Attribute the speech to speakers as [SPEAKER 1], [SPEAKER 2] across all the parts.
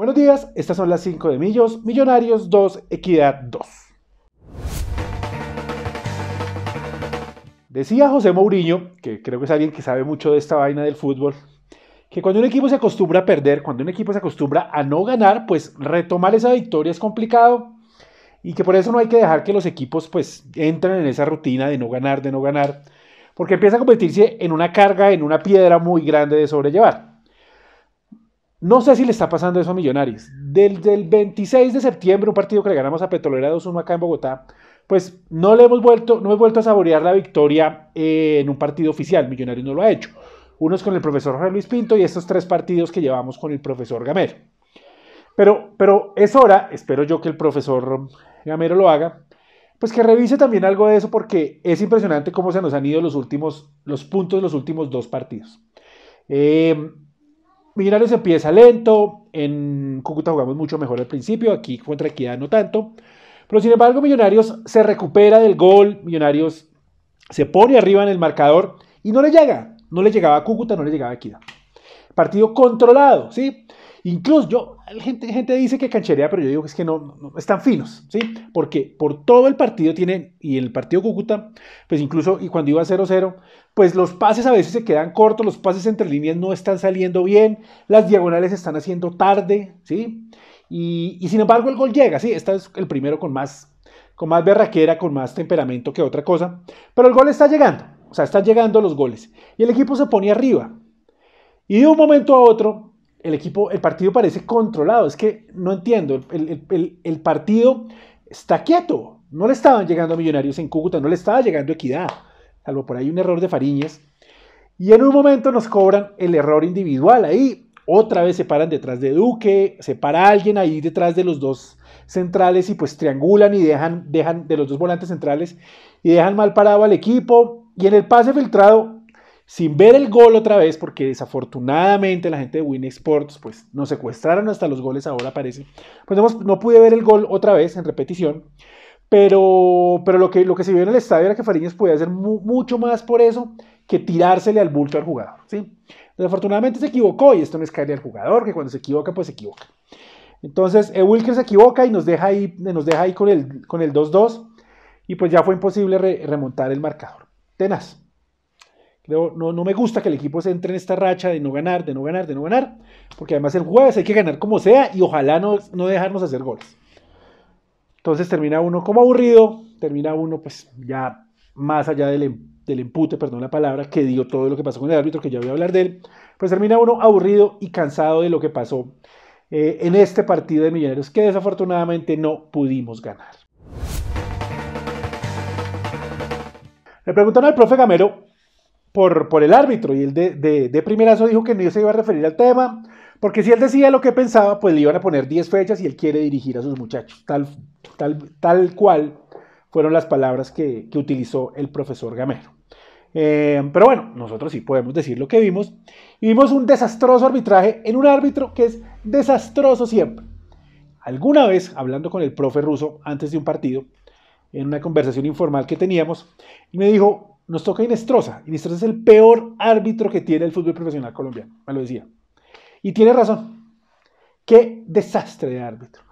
[SPEAKER 1] Buenos días, estas son las 5 de Millos, Millonarios 2, Equidad 2. Decía José Mourinho, que creo que es alguien que sabe mucho de esta vaina del fútbol, que cuando un equipo se acostumbra a perder, cuando un equipo se acostumbra a no ganar, pues retomar esa victoria es complicado y que por eso no hay que dejar que los equipos pues entren en esa rutina de no ganar, de no ganar, porque empieza a convertirse en una carga, en una piedra muy grande de sobrellevar. No sé si le está pasando eso a Millonarios. Desde el 26 de septiembre, un partido que le ganamos a Petrolera 2-1 acá en Bogotá, pues no le hemos vuelto, no hemos vuelto a saborear la victoria eh, en un partido oficial. Millonarios no lo ha hecho. Unos con el profesor Jorge Luis Pinto y estos tres partidos que llevamos con el profesor Gamero. Pero, pero es hora, espero yo que el profesor Gamero lo haga, pues que revise también algo de eso porque es impresionante cómo se nos han ido los últimos, los puntos de los últimos dos partidos. Eh, Millonarios empieza lento, en Cúcuta jugamos mucho mejor al principio, aquí contra Equidad no tanto, pero sin embargo Millonarios se recupera del gol, Millonarios se pone arriba en el marcador y no le llega, no le llegaba a Cúcuta, no le llegaba a Equidad. Partido controlado, ¿sí? Incluso yo, gente, dice que cancherea, pero yo digo que es que no, están finos, ¿sí? Porque por todo el partido tiene, y el partido Cúcuta, pues incluso y cuando iba 0-0, pues los pases a veces se quedan cortos, los pases entre líneas no están saliendo bien, las diagonales se están haciendo tarde, ¿sí? Y, sin embargo el gol llega, ¿sí? Este es el primero con más, con más berraquera, con más temperamento que otra cosa, pero el gol está llegando, o sea, están llegando los goles. Y el equipo se pone arriba. Y de un momento a otro, el equipo, el partido parece controlado, es que no entiendo, el, el partido está quieto, no le estaban llegando a Millonarios en Cúcuta, no le estaba llegando Equidad salvo por ahí un error de Fariñas, Y en un momento nos cobran el error individual ahí. Otra vez se paran detrás de Duque, se para alguien ahí detrás de los dos centrales y pues triangulan y dejan, dejan de los dos volantes centrales y dejan mal parado al equipo. Y en el pase filtrado, sin ver el gol otra vez, porque desafortunadamente la gente de Win Sports pues nos secuestraron hasta los goles ahora parece, pues no pude ver el gol otra vez en repetición. Pero, pero lo, que, lo que se vio en el estadio era que Fariñas podía hacer mucho más por eso que tirársele al bulto al jugador. ¿sí? Desafortunadamente se equivocó y esto no es caerle al jugador, que cuando se equivoca, pues se equivoca. Entonces, e. Wilker se equivoca y nos deja ahí, nos deja ahí con el 2-2 y pues ya fue imposible remontar el marcador. Tenaz. no, me gusta que el equipo se entre en esta racha de no ganar, de no ganar, de no ganar, porque además el jueves hay que ganar como sea y ojalá no, no dejarnos hacer goles. Entonces termina uno como aburrido, termina uno pues ya más allá del, em, del empute, perdón la palabra, que dio todo lo que pasó con el árbitro, que ya voy a hablar de él, pues termina uno aburrido y cansado de lo que pasó eh, en este partido de Millonarios que desafortunadamente no pudimos ganar. Le preguntaron al profe Gamero por, por el árbitro y él de, de primerazo dijo que no se iba a referir al tema, porque si él decía lo que pensaba, pues le iban a poner 10 fechas y él quiere dirigir a sus muchachos. Tal, tal, tal cual fueron las palabras que, utilizó el profesor Gamero. Eh, pero bueno, nosotros sí podemos decir lo que vimos. vimos un desastroso arbitraje en un árbitro que es desastroso siempre. Alguna vez, hablando con el profe ruso antes de un partido, en una conversación informal que teníamos, me dijo, nos toca Inestrosa. Inestrosa es el peor árbitro que tiene el fútbol profesional colombiano. Me lo decía. Y tiene razón. Qué desastre de árbitro.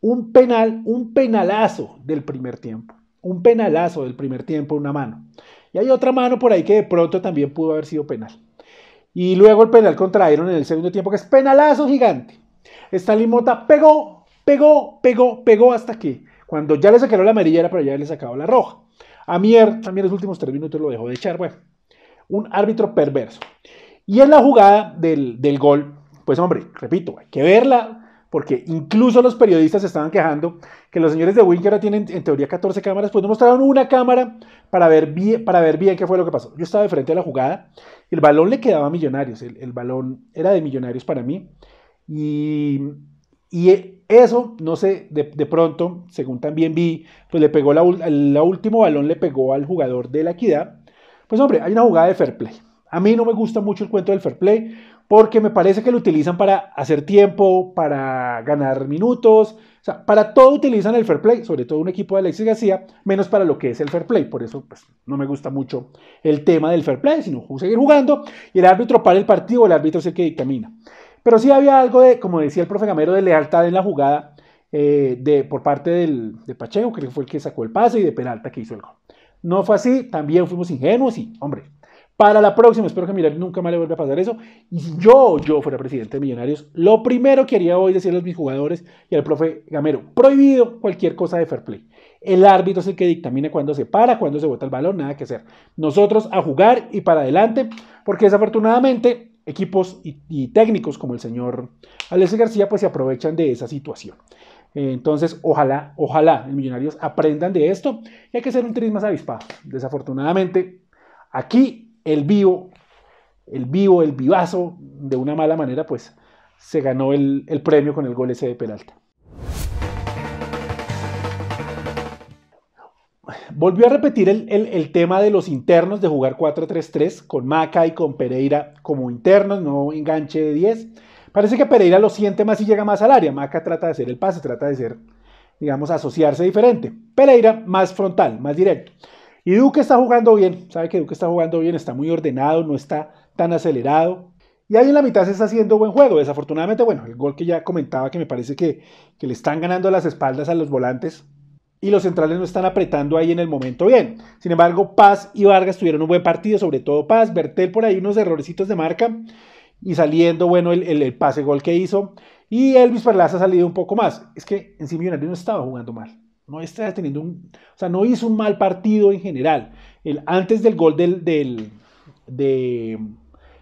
[SPEAKER 1] Un penal, un penalazo del primer tiempo. Un penalazo del primer tiempo, una mano. Y hay otra mano por ahí que de pronto también pudo haber sido penal. Y luego el penal contra en el segundo tiempo, que es penalazo gigante. Esta limota pegó, pegó, pegó, pegó hasta que cuando ya le sacaron la amarilla era para ya le sacado la roja. A Mier también los últimos tres minutos lo dejó de echar. Bueno, un árbitro perverso. Y en la jugada del, del gol, pues hombre, repito, hay que verla, porque incluso los periodistas estaban quejando que los señores de Wink tienen en teoría 14 cámaras, pues no mostraron una cámara para ver bien, para ver bien qué fue lo que pasó. Yo estaba de frente a la jugada, el balón le quedaba a Millonarios, el, balón era de Millonarios para mí, y, e, eso, no sé, de, pronto, según también vi, pues le pegó la, último balón, le pegó al jugador de la equidad. Pues hombre, hay una jugada de fair play. A mí no me gusta mucho el cuento del fair play porque me parece que lo utilizan para hacer tiempo, para ganar minutos, o sea, para todo utilizan el fair play, sobre todo un equipo de Alexis García, menos para lo que es el fair play, por eso pues, no me gusta mucho el tema del fair play, sino seguir jugando y el árbitro para el partido, el árbitro es el que dictamina. Pero sí había algo de, como decía el profe Gamero, de lealtad en la jugada eh, de, por parte del, de Pacheco, que fue el que sacó el pase y de penalta que hizo el gol. No fue así, también fuimos ingenuos y, hombre, para la próxima, espero que a nunca más le vuelva a pasar eso. Y yo, yo fuera presidente de Millonarios, lo primero que haría hoy decirle a mis jugadores y al profe Gamero, prohibido cualquier cosa de fair play. El árbitro es el que dictamina cuándo se para, cuándo se bota el balón, nada que hacer. Nosotros a jugar y para adelante, porque desafortunadamente equipos y, técnicos como el señor Alessio García pues se aprovechan de esa situación. Entonces, ojalá, ojalá millonarios aprendan de esto y hay que ser un tris más avispado. Desafortunadamente, aquí el vivo, el vivo, el vivazo, de una mala manera, pues se ganó el, premio con el gol ese de Peralta. Volvió a repetir el, tema de los internos, de jugar 4-3-3 con Maca y con Pereira como internos, no enganche de 10. Parece que Pereira lo siente más y llega más al área. Maca trata de hacer el pase, trata de ser, digamos, asociarse diferente. Pereira más frontal, más directo. Y Duque está jugando bien, sabe que Duque está jugando bien, está muy ordenado, no está tan acelerado. Y ahí en la mitad se está haciendo buen juego. Desafortunadamente, bueno, el gol que ya comentaba que me parece que, le están ganando las espaldas a los volantes y los centrales no están apretando ahí en el momento bien. Sin embargo, Paz y Vargas tuvieron un buen partido, sobre todo Paz, Bertel por ahí unos errorecitos de marca y saliendo, bueno, el, pase gol que hizo. Y Elvis Perlaza ha salido un poco más. Es que en sí Millonarios no estaba jugando mal. No está teniendo un, o sea, no hizo un mal partido en general. El, antes del gol del, del de,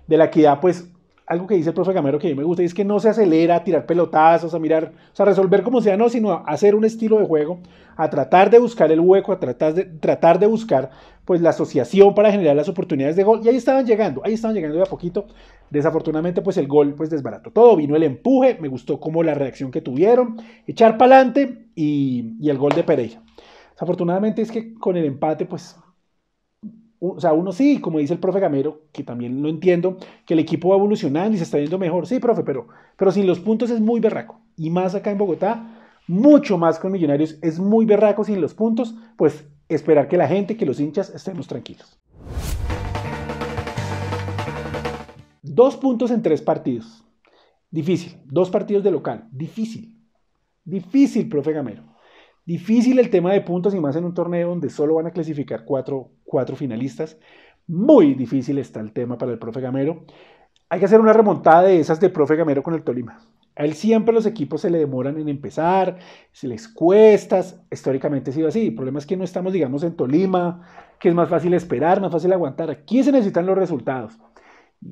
[SPEAKER 1] de la equidad, pues algo que dice el profe Camero que a mí me gusta es que no se acelera a tirar pelotazos, a mirar, o sea, resolver como sea, no, sino a hacer un estilo de juego, a tratar de buscar el hueco, a tratar de, tratar de buscar pues la asociación para generar las oportunidades de gol y ahí estaban llegando, ahí estaban llegando de a poquito. Desafortunadamente pues el gol pues desbarató todo, vino el empuje, me gustó como la reacción que tuvieron, echar para adelante y, y el gol de Pereira. Desafortunadamente es que con el empate pues o sea, uno sí, como dice el profe Gamero, que también lo entiendo, que el equipo va evolucionando y se está viendo mejor. Sí, profe, pero, pero sin los puntos es muy berraco. Y más acá en Bogotá, mucho más con Millonarios, es muy berraco sin los puntos, pues esperar que la gente, que los hinchas estemos tranquilos. Dos puntos en tres partidos. Difícil. Dos partidos de local. Difícil. Difícil, profe Gamero. Difícil el tema de puntos y más en un torneo donde solo van a clasificar cuatro, finalistas. Muy difícil está el tema para el profe Gamero. Hay que hacer una remontada de esas de profe Gamero con el Tolima. A él siempre los equipos se le demoran en empezar, se les cuesta, históricamente ha sido así. El problema es que no estamos, digamos, en Tolima, que es más fácil esperar, más fácil aguantar. Aquí se necesitan los resultados.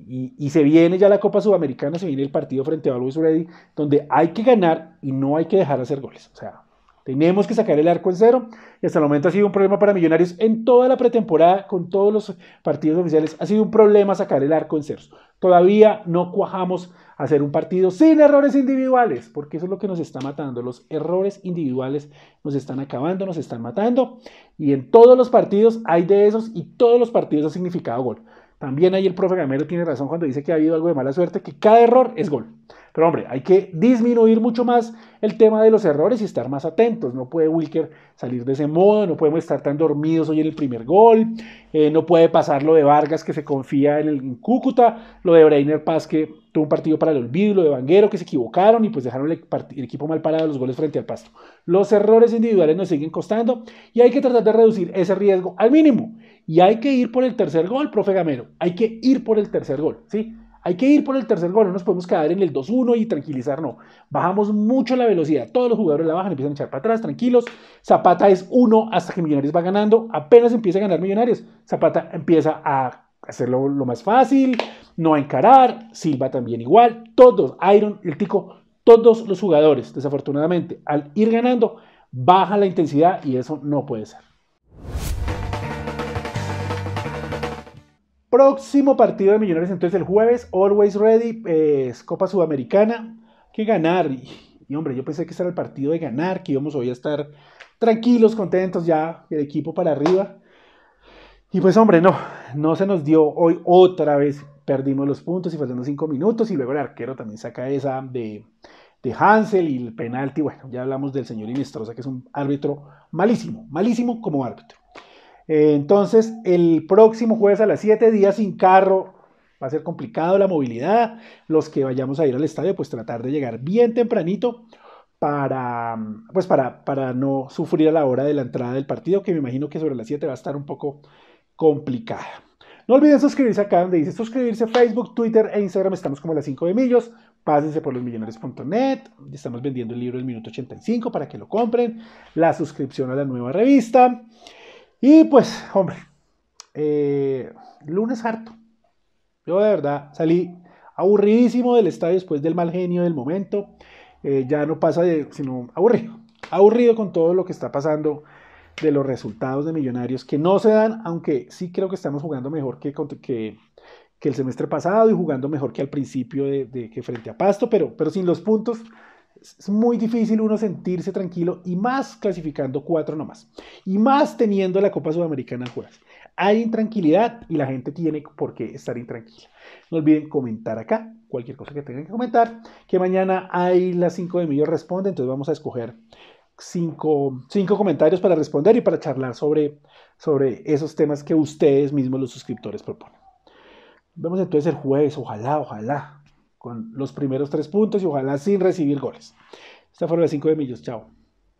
[SPEAKER 1] Y, se viene ya la Copa Sudamericana, se viene el partido frente a Luis Ready, donde hay que ganar y no hay que dejar hacer goles. O sea, tenemos que sacar el arco en cero. Y hasta el momento ha sido un problema para Millonarios en toda la pretemporada, con todos los partidos oficiales. Ha sido un problema sacar el arco en cero. Todavía no cuajamos hacer un partido sin errores individuales, porque eso es lo que nos está matando. Los errores individuales nos están acabando, nos están matando. Y en todos los partidos hay de esos y todos los partidos ha significado gol. También ahí el profe Gamero tiene razón cuando dice que ha habido algo de mala suerte, que cada error es gol. Pero hombre, hay que disminuir mucho más el tema de los errores y estar más atentos. No puede Wilker salir de ese modo, no podemos estar tan dormidos hoy en el primer gol, eh, no puede pasar lo de Vargas que se confía en, el, Cúcuta, lo de Breiner Paz que tuvo un partido para el olvido, lo de Vanguero que se equivocaron y pues dejaron el, el equipo mal parado los goles frente al pasto. Los errores individuales nos siguen costando y hay que tratar de reducir ese riesgo al mínimo y hay que ir por el tercer gol, profe Gamero. Hay que ir por el tercer gol, ¿sí? Hay que ir por el tercer gol, no nos podemos quedar en el 2-1 y tranquilizar, no. Bajamos mucho la velocidad, todos los jugadores la bajan, empiezan a echar para atrás, tranquilos. Zapata es uno hasta que Millonarios va ganando, apenas empieza a ganar Millonarios, Zapata empieza a hacerlo lo más fácil, no a encarar, Silva también igual, todos, Iron, el Tico, todos los jugadores, desafortunadamente, al ir ganando, baja la intensidad y eso no puede ser. Próximo partido de Millonarios, entonces el jueves, Always Ready, Copa Sudamericana, que ganar. Y, hombre, yo pensé que era el partido de ganar, que íbamos hoy a estar tranquilos, contentos ya, el equipo para arriba. Y pues hombre, no, no se nos dio hoy otra vez. Perdimos los puntos y faltando cinco minutos y luego el arquero también saca esa de, de Hansel y el penalti. Bueno, ya hablamos del señor Inestrosa, que es un árbitro malísimo, malísimo como árbitro. Eh, entonces, el próximo jueves a las 7 días sin carro. Va a ser complicado la movilidad. Los que vayamos a ir al estadio, pues tratar de llegar bien tempranito para, pues para, para no sufrir a la hora de la entrada del partido, que me imagino que sobre las 7 va a estar un poco complicada. No olviden suscribirse acá donde dice suscribirse Facebook, Twitter e Instagram. Estamos como a las 5 de millos. Pásense por losmillonarios.net. Estamos vendiendo el libro El Minuto 85 para que lo compren. La suscripción a la nueva revista. Y pues, hombre, eh, lunes harto. Yo de verdad salí aburridísimo del estadio después del mal genio del momento. Eh, ya no pasa de, sino aburrido. Aburrido con todo lo que está pasando de los resultados de Millonarios que no se dan, aunque sí creo que estamos jugando mejor que, que, que el semestre pasado y jugando mejor que al principio de, que frente a Pasto, pero, pero sin los puntos es muy difícil uno sentirse tranquilo y más clasificando cuatro nomás. Y más teniendo la Copa Sudamericana en jueves. Hay intranquilidad y la gente tiene por qué estar intranquila. No olviden comentar acá cualquier cosa que tengan que comentar. Que mañana hay las 5 de yo Responde, entonces vamos a escoger Cinco, comentarios para responder y para charlar sobre, esos temas que ustedes mismos, los suscriptores, proponen. vemos entonces el jueves, ojalá, ojalá, con los primeros tres puntos y ojalá sin recibir goles. Esta fueron las cinco de Millos. Chao.